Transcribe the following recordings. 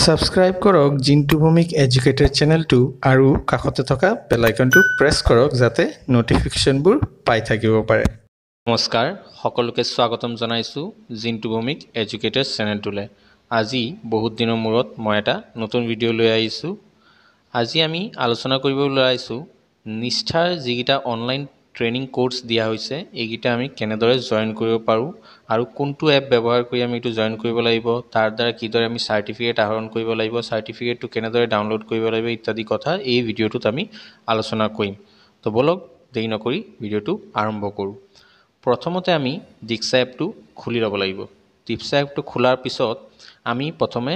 subscribe কৰক Jintu Bhowmik educated চেনেলটো আৰু কাষতে থকা বেল আইকনটো প্ৰেছ কৰক যাতে ন'টিফিকেশ্যনবোৰ পাই থাকিব পাৰে নমস্কাৰ সকলোকে স্বাগতম জনাইছোঁ জিন্টু ভৌমিক এডুকেটেড চেনেলটোলৈ আজি বহুত দিনৰ মূৰত মই এটা নতুন ভিডিঅ' লৈ আহিছোঁ আজি আমি আলোচনা কৰিবলৈ আহিছোঁ নিষ্ঠাৰ যিকেইটা অনলাইন ট্ৰেইনিং কোৰ্ছ দিয়া হৈছে এইকেইটা আমি কেনেদৰে জইন কৰিব পাৰোঁ আৰু কোনটো এপ ব্যৱহাৰ কৰি আমি এইটো জইন কৰিব লাগিব তাৰ দ্বাৰা কিদৰে আমি চাৰ্টিফিকেট আহৰণ কৰিব লাগিব চাৰ্টিফিকেটটো কেনেদৰে ডাউনলোড কৰিব লাগিব ইত্যাদি কথা এই ভিডিঅ'টোত আমি আলোচনা কৰিম তো বলক দেৰি নকৰি ভিডিঅ'টো আৰম্ভ কৰোঁ প্ৰথমতে আমি ডিক্সা এপটো খুলি ল'ব লাগিব ডিক্সা এপটো খোলাৰ পিছত আমি প্ৰথমে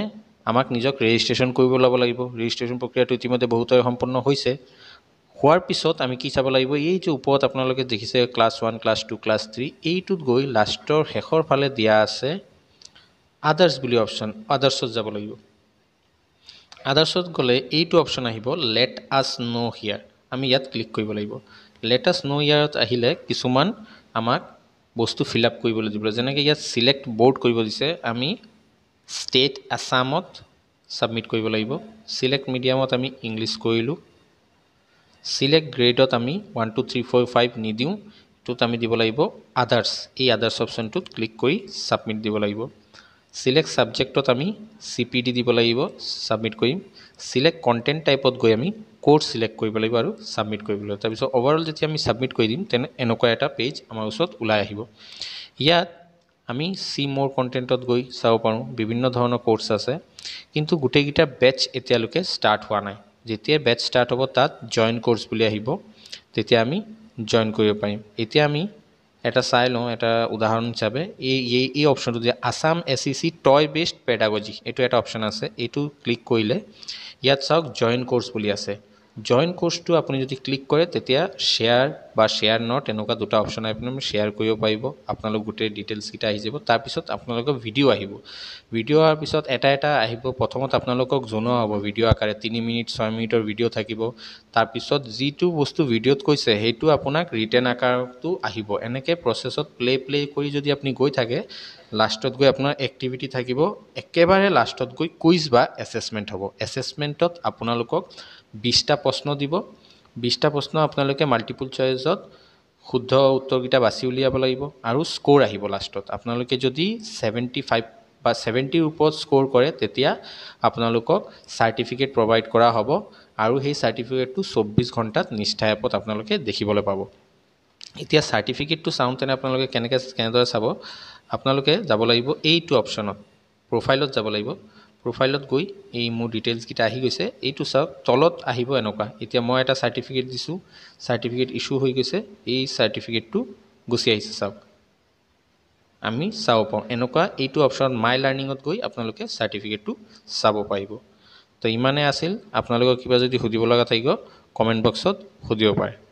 আমাক নিজক ৰেজিষ্ট্ৰেশ্যন কৰিব ল'ব লাগিব ৰেজিষ্ট্ৰেশ্যন প্ৰক্ৰিয়াটো ইতিমধ্যে বহুতৰে সম্পন্ন হৈছে হোৱাৰ পিছত আমি কি চাব লাগিব এই যে ওপৰত আপোনালোকে দেখিছে class one class two class three এইটোত গৈ লাষ্টৰ শেষৰ ফালে দিয়া আছে আদাৰ্ছ বুলি অপশ্যন আদাৰ্ছত যাব লাগিব আদাৰ্ছত গ'লে এইটো অপশ্যন আহিব লেট আছ ন' হিয়াৰ আমি ইয়াত ক্লিক কৰিব লাগিব লেট আছ ন' ইয়াৰত আহিলে কিছুমান আমাক বস্তু ফিল আপ কৰিবলৈ দিব যেনেকৈ ইয়াত ছিলেক্ট বৰ্ড কৰিব দিছে আমি ষ্টেট আসামত ছাবমিট কৰিব লাগিব ছিলেক্ট মিডিয়ামত আমি ইংলিছ কৰিলোঁ ছিলেক্ট গ্ৰেডত আমি one two three four five নিদিওঁ এইটোত আমি দিব লাগিব আদাৰ্ছ এই আদাৰ্ছ অপশ্যনটোত ক্লিক কৰি ছাবমিট দিব লাগিব ছিলেক্ট ছাবজেক্টত আমি চি পি ডি দিব লাগিব ছাবমিট কৰিম ছিলেক্ট কণ্টেণ্ট টাইপত গৈ আমি ক'ৰ্ছ ছিলেক্ট কৰিব লাগিব আৰু ছাবমিট কৰিব লাগিব তাৰপিছত অভাৰঅল যেতিয়া আমি ছাবমিট কৰি দিম তেনে এনেকুৱা এটা পেজ আমাৰ ওচৰত ওলাই আহিব ইয়াত আমি চি মোৰ কণ্টেণ্টত গৈ চাব পাৰোঁ বিভিন্ন ধৰণৰ ক'ৰ্ছ আছে কিন্তু গোটেইকেইটা বেটছ এতিয়ালৈকে ষ্টাৰ্ট হোৱা নাই যেতিয়া বেট ষ্টাৰ্ট হ'ব তাত জইন কৰ্ছ বুলি আহিব তেতিয়া আমি জইন কৰিব পাৰিম এতিয়া আমি এটা চাই লওঁ এটা উদাহৰণ হিচাপে এই এই এই অপশ্যনটো যে Assam S C C toy based pedagogy এইটো এটা অপশ্যন আছে এইটো ক্লিক কৰিলে ইয়াত চাওক জইন কৰ্ছ বুলি আছে জয়েন কোৰ্সটো আপুনি যদি ক্লিক কৰে তেতিয়া শেয়াৰ বা শেয়াৰ নট এনেকা দুটা অপশন আপনি শেয়াৰ কৰিব পাৰিব আপোনালোক গোটে ডিটেলস কীটা আহি যাব তারপর আপনার ভিডিও আহিব ভিডিও অহার পিছত এটা এটা আহিব প্রথম আপোনালোকক জনাওয়া হব ভিডিও আকারে তিন মিনিট ছয় মিনিটৰ ভিডিও থাকিব তাৰপৰ যু বস্তু ভিডিওত কৈছে সেইটো আপোনাক ৰিটাৰ্ন আকাৰটো আহিব এনেকে প্ৰচেছত প্লে প্লে কৰি যদি আপুনি গৈ থাকে লাষ্টত গৈ আপোনাৰ এক্টিভিটি থাকিব একেবাৰে লাষ্টত গৈ কুইজ বা এছেচমেণ্ট হ'ব এছেচমেণ্টত আপোনালোকক বিছটা প্ৰশ্ন দিব বিছটা প্ৰশ্ন আপোনালোকে মাল্টিপুল চইচত শুদ্ধ উত্তৰকেইটা বাছি উলিয়াব লাগিব আৰু স্ক'ৰ আহিব লাষ্টত আপোনালোকে যদি ছেভেণ্টি ফাইভ বা ছেভেণ্টিৰ ওপৰত স্ক'ৰ কৰে তেতিয়া আপোনালোকক চাৰ্টিফিকেট প্ৰভাইড কৰা হ'ব আৰু সেই চাৰ্টিফিকেটটো চৌব্বিছ ঘণ্টাত নিষ্ঠা এপত আপোনালোকে দেখিবলৈ পাব এতিয়া চাৰ্টিফিকেটটো চাওঁতেনে আপোনালোকে কেনেকৈ কেনেদৰে চাব আপোনালোকে যাব লাগিব এইটো অপশ্যনত প্ৰফাইলত যাব লাগিব প্ৰফাইলত গৈ এই মোৰ ডিটেইলছকেইটা আহি গৈছে এইটো চাওক তলত আহিব এনেকুৱা এতিয়া মই এটা চাৰ্টিফিকেট দিছোঁ চাৰ্টিফিকেট ইছ্যু হৈ গৈছে এই চাৰ্টিফিকেটটো গুচি আহিছে চাওক আমি চাব পাৰোঁ এনেকুৱা এইটো অপশ্যনত মাই লাৰ্ণিঙত গৈ আপোনালোকে চাৰ্টিফিকেটটো চাব পাৰিব তো ইমানেই আছিল আপোনালোকৰ কিবা যদি সুধিব লগা থাকিব কমেণ্ট বক্সত সুধিব পাৰে